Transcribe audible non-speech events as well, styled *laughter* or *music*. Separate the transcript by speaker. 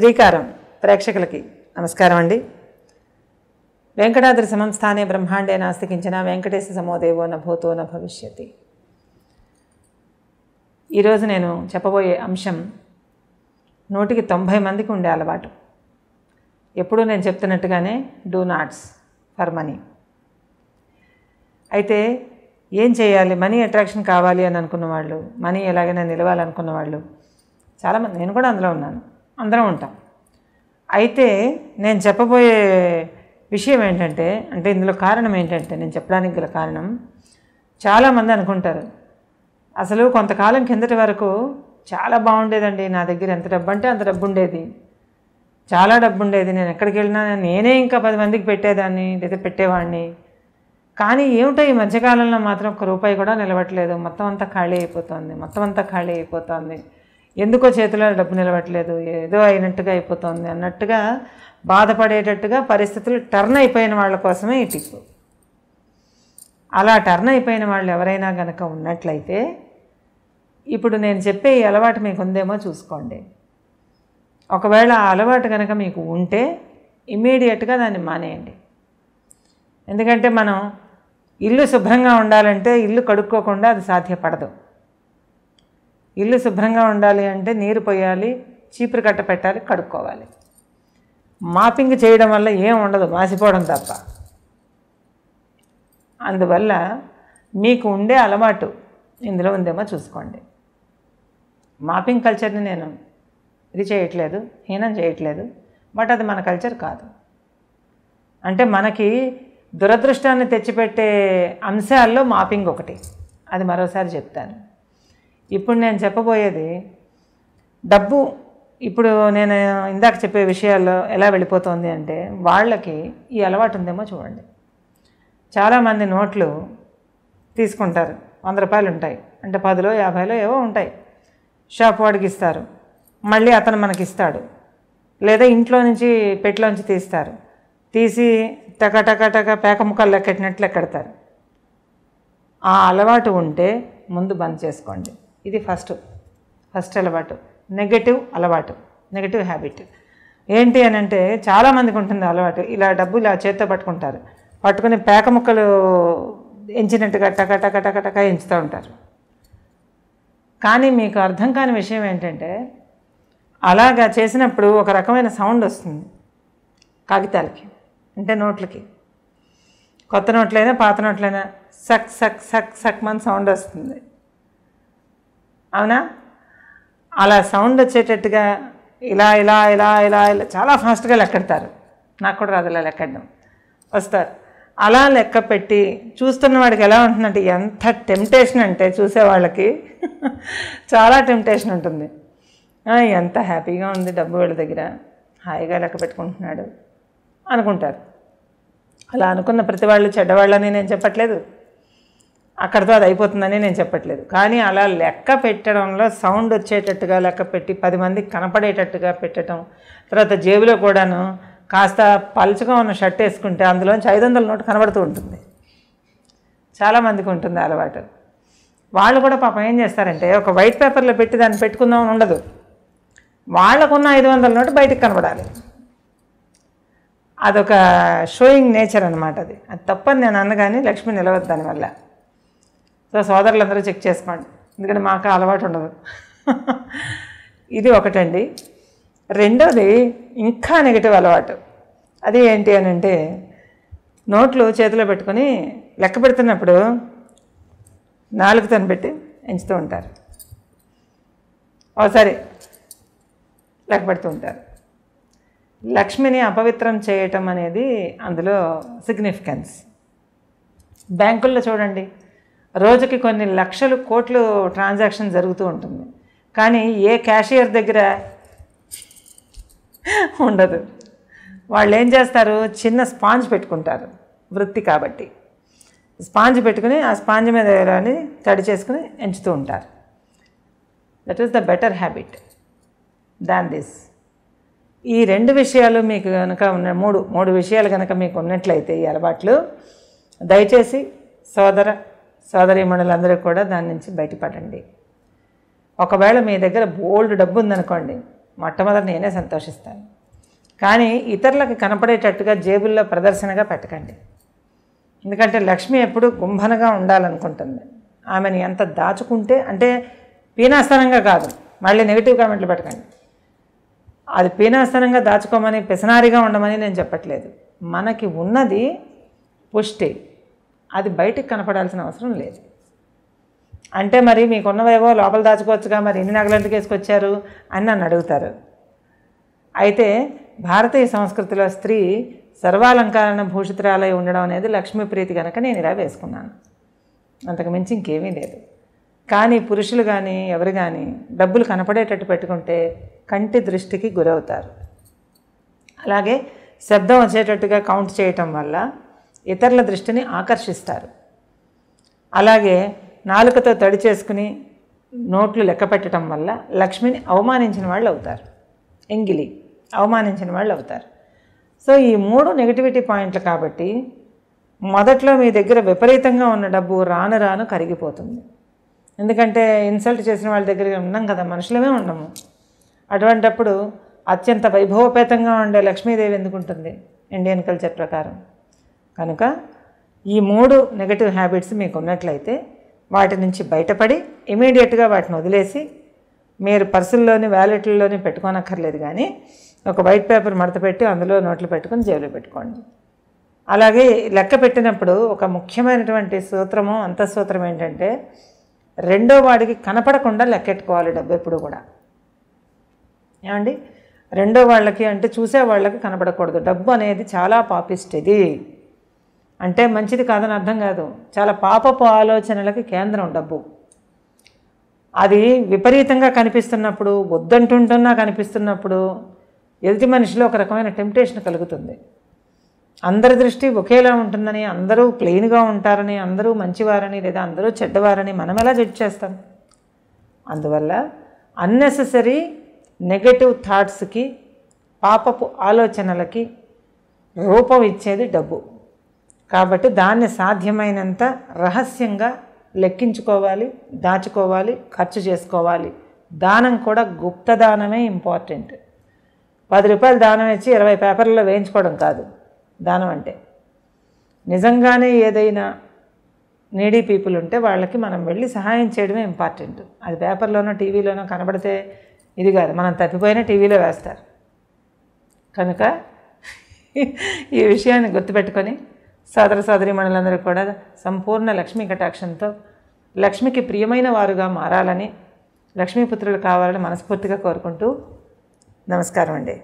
Speaker 1: శ్రీకారం ప్రేక్షకులకి నమస్కారం అండి వెంకటాద్రి సమంస్థానే బ్రహ్మాండే నాస్తికించిన వెంకటేశ సమోదేవో నభూతో న భవిష్యతి ఈరోజు నేను చెప్పబోయే అంశం నూటికి తొంభై మందికి ఉండే అలవాటు ఎప్పుడూ నేను చెప్తున్నట్టుగానే డూ నాట్స్ ఫర్ మనీ అయితే ఏం చేయాలి మనీ అట్రాక్షన్ కావాలి అని అనుకున్న వాళ్ళు మనీ ఎలాగైనా నిలవాలనుకున్న వాళ్ళు చాలామంది నేను కూడా అందులో ఉన్నాను అందరం ఉంటాం అయితే నేను చెప్పబోయే విషయం ఏంటంటే అంటే ఇందులో కారణం ఏంటంటే నేను చెప్పడానికి గల కారణం చాలామంది అనుకుంటారు అసలు కొంతకాలం కిందటి వరకు చాలా బాగుండేదండి నా దగ్గర ఎంత డబ్బు అంటే అంత డబ్బు ఉండేది చాలా డబ్బు ఉండేది నేను ఎక్కడికి వెళ్ళినా నేనే ఇంకా పది మందికి పెట్టేదాన్ని లేదా పెట్టేవాడిని కానీ ఏమిటో ఈ మధ్యకాలంలో మాత్రం ఒక రూపాయి కూడా నిలబట్టలేదు మొత్తం అంతా ఖాళీ అయిపోతుంది మొత్తం అంతా ఖాళీ అయిపోతుంది ఎందుకో చేతిలో డబ్బు నిలబట్టలేదు ఏదో అయినట్టుగా అయిపోతుంది అన్నట్టుగా బాధపడేటట్టుగా పరిస్థితులు టర్న్ అయిపోయిన వాళ్ళ కోసమే ఈ టిప్పు అలా టర్న్ అయిపోయిన వాళ్ళు ఎవరైనా గనక ఉన్నట్లయితే ఇప్పుడు నేను చెప్పే ఈ అలవాటు మీకు ఉందేమో చూసుకోండి ఒకవేళ ఆ అలవాటు కనుక మీకు ఉంటే ఇమ్మీడియట్గా దాన్ని మానేయండి ఎందుకంటే మనం ఇల్లు శుభ్రంగా ఉండాలంటే ఇల్లు కడుక్కోకుండా అది సాధ్యపడదు ఇల్లు శుభ్రంగా ఉండాలి అంటే నీరు పోయాలి చీపురు కట్ట పెట్టాలి కడుక్కోవాలి మాపింగ్ చేయడం వల్ల ఏం ఉండదు మాసిపోవడం తప్ప అందువల్ల మీకు ఉండే అలవాటు ఇందులో ఉందేమో చూసుకోండి మాపింగ్ కల్చర్ని నేను ఇది చేయట్లేదు హీనం చేయట్లేదు బట్ అది మన కల్చర్ కాదు అంటే మనకి దురదృష్టాన్ని తెచ్చిపెట్టే అంశాల్లో మాపింగ్ ఒకటి అది మరోసారి చెప్తాను ఇప్పుడు నేను చెప్పబోయేది డబ్బు ఇప్పుడు నేను ఇందాక చెప్పే విషయాల్లో ఎలా వెళ్ళిపోతుంది అంటే వాళ్ళకి ఈ అలవాటు ఉందేమో చూడండి చాలామంది నోట్లు తీసుకుంటారు వంద రూపాయలు ఉంటాయి అంటే పదిలో యాభైలో ఏవో ఉంటాయి షాప్ వాడికి ఇస్తారు మళ్ళీ అతను మనకి ఇస్తాడు లేదా ఇంట్లో నుంచి పెట్టిలోంచి తీస్తారు తీసి టక టక టక పేక ముక్కలు లెక్కెట్టినట్లు ఎక్కడతారు ఆ అలవాటు ఉంటే ముందు బంద్ చేసుకోండి ఇది ఫస్ట్ ఫస్ట్ అలవాటు నెగటివ్ అలవాటు నెగటివ్ హ్యాబిట్ ఏంటి అని అంటే చాలామందికి ఉంటుంది అలవాటు ఇలా డబ్బు ఇలా చేత్తో పట్టుకుంటారు పట్టుకుని పేక ముక్కలు ఎంచినట్టుగా టక టక టక టక ఎంచుతూ ఉంటారు కానీ మీకు అర్థం కాని విషయం ఏంటంటే అలాగా చేసినప్పుడు ఒక రకమైన సౌండ్ వస్తుంది కాగితాలకి అంటే నోట్లకి కొత్త నోట్లైనా పాత నోట్లైనా సక్ సక్ సక్ సక్ మన సౌండ్ వస్తుంది అవునా అలా సౌండ్ వచ్చేటట్టుగా ఇలా ఇలా ఇలా ఇలా ఇలా చాలా ఫాస్ట్గా లెక్కెడతారు నాకు కూడా రాదు ఇలా లెక్కడం వస్తారు అలా లెక్క పెట్టి చూస్తున్న వాడికి ఎలా ఉంటుందంటే ఎంత టెంప్టేషన్ అంటే చూసేవాళ్ళకి *laughs* చాలా టెంప్టేషన్ ఉంటుంది ఎంత హ్యాపీగా ఉంది డబ్బు వీళ్ళ దగ్గర హాయిగా లెక్క పెట్టుకుంటున్నాడు అనుకుంటారు అలా అనుకున్న ప్రతి వాళ్ళు చెడ్డవాళ్ళని నేను చెప్పట్లేదు అక్కడితో అది అయిపోతుందని నేను చెప్పట్లేదు కానీ అలా లెక్క పెట్టడంలో సౌండ్ వచ్చేటట్టుగా లెక్క పెట్టి పది మందికి కనపడేటట్టుగా పెట్టడం తర్వాత జేబులో కూడాను కాస్త పలుచగా ఉన్న షర్ట్ వేసుకుంటే అందులోంచి ఐదు వందల నోటు కనబడుతూ ఉంటుంది చాలామందికి ఉంటుంది అలవాటు వాళ్ళు కూడా పాపం ఏం చేస్తారంటే ఒక వైట్ పేపర్లో పెట్టి దాన్ని పెట్టుకుందాం అని ఉండదు వాళ్ళకున్న ఐదు వందల నోటు బయటకు కనబడాలి అదొక షోయింగ్ నేచర్ అనమాట అది అది తప్పని నేను అన్నగాని లక్ష్మి నిలవద్దు దానివల్ల సో సోదరులందరూ చెక్ చేసుకోండి ఎందుకంటే మాకు అలవాటు ఉండదు ఇది ఒకటండి రెండోది ఇంకా నెగిటివ్ అలవాటు అది ఏంటి అని అంటే నోట్లు చేతిలో పెట్టుకొని లెక్క పెడుతున్నప్పుడు తను పెట్టి ఎంచుతూ ఉంటారు ఒకసారి లెక్క పెడుతూ ఉంటారు లక్ష్మిని అపవిత్రం చేయటం అనేది అందులో సిగ్నిఫికెన్స్ బ్యాంకుల్లో చూడండి రోజుకి కొన్ని లక్షలు కోట్లు ట్రాన్సాక్షన్ జరుగుతూ ఉంటుంది కానీ ఏ క్యాషియర్ దగ్గర ఉండదు వాళ్ళు ఏం చేస్తారు చిన్న స్పాంజ్ పెట్టుకుంటారు వృత్తి కాబట్టి స్పాంజ్ పెట్టుకుని ఆ స్పాంజ్ మీద తడి చేసుకుని ఎంచుతూ ఉంటారు that is the better habit than this ఈ రెండు విషయాలు మీకు కనుక ఉన్న మూడు మూడు విషయాలు కనుక మీకు ఉన్నట్లయితే ఈ అలవాట్లు దయచేసి సోదర సోదరీమణులందరూ కూడా దాని నుంచి బయటపడండి ఒకవేళ మీ దగ్గర బోల్డ్ డబ్బు ఉందనుకోండి మొట్టమొదటి నేనే సంతోషిస్తాను కానీ ఇతరులకు కనపడేటట్టుగా జేబుల్లో ప్రదర్శనగా పెట్టకండి ఎందుకంటే లక్ష్మి ఎప్పుడు గుంభనగా ఉండాలనుకుంటుంది ఆమెను ఎంత దాచుకుంటే అంటే పీనాస్థానంగా కాదు మళ్ళీ నెగిటివ్ కామెంట్లు పెట్టకండి అది పీనాస్థానంగా దాచుకోమని పిసనారిగా ఉండమని నేను చెప్పట్లేదు మనకి ఉన్నది పుష్టి అది బయటకు కనపడాల్సిన అవసరం లేదు అంటే మరి మీకున్నవేవో లోపల దాచుకోవచ్చుగా మరి ఎన్ని నగలంటికి వేసుకొచ్చారు అని నన్ను అడుగుతారు అయితే భారతీయ సంస్కృతిలో స్త్రీ సర్వాలంకారణ భూషితురాలై ఉండడం అనేది లక్ష్మీప్రీతి కనుక నేను ఇలా వేసుకున్నాను అంతకు మించి ఇంకేమీ లేదు కానీ పురుషులు కానీ ఎవరు కానీ డబ్బులు కనపడేటట్టు పెట్టుకుంటే కంటి దృష్టికి గురవుతారు అలాగే శబ్దం వచ్చేటట్టుగా కౌంట్ చేయటం వల్ల ఇతరుల దృష్టిని ఆకర్షిస్తారు అలాగే నాలుకతో తడి చేసుకుని నోట్లు లెక్క పెట్టడం వల్ల లక్ష్మిని అవమానించిన వాళ్ళు అవుతారు ఎంగిలి అవమానించిన వాళ్ళు అవుతారు సో ఈ మూడు నెగిటివిటీ పాయింట్లు కాబట్టి మొదట్లో మీ దగ్గర విపరీతంగా ఉన్న డబ్బు రాను రాను కరిగిపోతుంది ఎందుకంటే ఇన్సల్ట్ చేసిన వాళ్ళ దగ్గర ఉన్నాం కదా మనుషులమే ఉండము అటువంటప్పుడు అత్యంత వైభవపేతంగా ఉండే లక్ష్మీదేవి ఎందుకుంటుంది ఇండియన్ కల్చర్ ప్రకారం కనుక ఈ మూడు నెగటివ్ హ్యాబిట్స్ మీకు ఉన్నట్లయితే వాటి నుంచి బయటపడి ఇమీడియట్గా వాటిని వదిలేసి మీరు పర్సుల్లోని వ్యాలెట్లలోని పెట్టుకోనక్కర్లేదు కానీ ఒక వైట్ పేపర్ మడత పెట్టి అందులో నోట్లు పెట్టుకుని జేబులో పెట్టుకోండి అలాగే లెక్క పెట్టినప్పుడు ఒక ముఖ్యమైనటువంటి సూత్రము అంత సూత్రం ఏంటంటే రెండో వాడికి కనపడకుండా లెక్కెట్టుకోవాలి డబ్బు ఎప్పుడు కూడా ఏమండి రెండో వాళ్ళకి అంటే చూసే వాళ్ళకి కనపడకూడదు డబ్బు అనేది చాలా పాపిస్ట్ ఇది అంటే మంచిది కాదని అర్థం కాదు చాలా పాపపు ఆలోచనలకి కేంద్రం డబ్బు అది విపరీతంగా కనిపిస్తున్నప్పుడు వద్దంటుంటున్నా కనిపిస్తున్నప్పుడు ఎదుటి మనిషిలో ఒక రకమైన టెంప్టేషన్ కలుగుతుంది అందరి దృష్టి ఒకేలా ఉంటుందని అందరూ ప్లెయిన్గా ఉంటారని అందరూ మంచివారని లేదా అందరూ చెడ్డవారని మనం ఎలా జడ్జ్ చేస్తాం అందువల్ల అన్నెసెసరీ నెగటివ్ థాట్స్కి పాపపు ఆలోచనలకి రూపం ఇచ్చేది డబ్బు కాబట్టి దాన్ని సాధ్యమైనంత రహస్యంగా లెక్కించుకోవాలి దాచుకోవాలి ఖర్చు చేసుకోవాలి దానం కూడా గుప్త దానమే ఇంపార్టెంట్ పది రూపాయలు దానం ఇచ్చి ఇరవై పేపర్లలో వేయించుకోవడం కాదు దానం అంటే నిజంగానే ఏదైనా నీడీ పీపుల్ ఉంటే వాళ్ళకి మనం వెళ్ళి సహాయం చేయడమే ఇంపార్టెంట్ అది పేపర్లోనో టీవీలోనో కనబడితే ఇది కాదు మనం తప్పిపోయినా టీవీలో వేస్తారు కనుక ఈ విషయాన్ని గుర్తుపెట్టుకొని సాదరి సోదరిమణులందరూ కూడా సంపూర్ణ లక్ష్మీ కటాక్షంతో లక్ష్మికి ప్రియమైన వారుగా మారాలని లక్ష్మీపుత్రులు కావాలని మనస్ఫూర్తిగా కోరుకుంటూ నమస్కారం అండి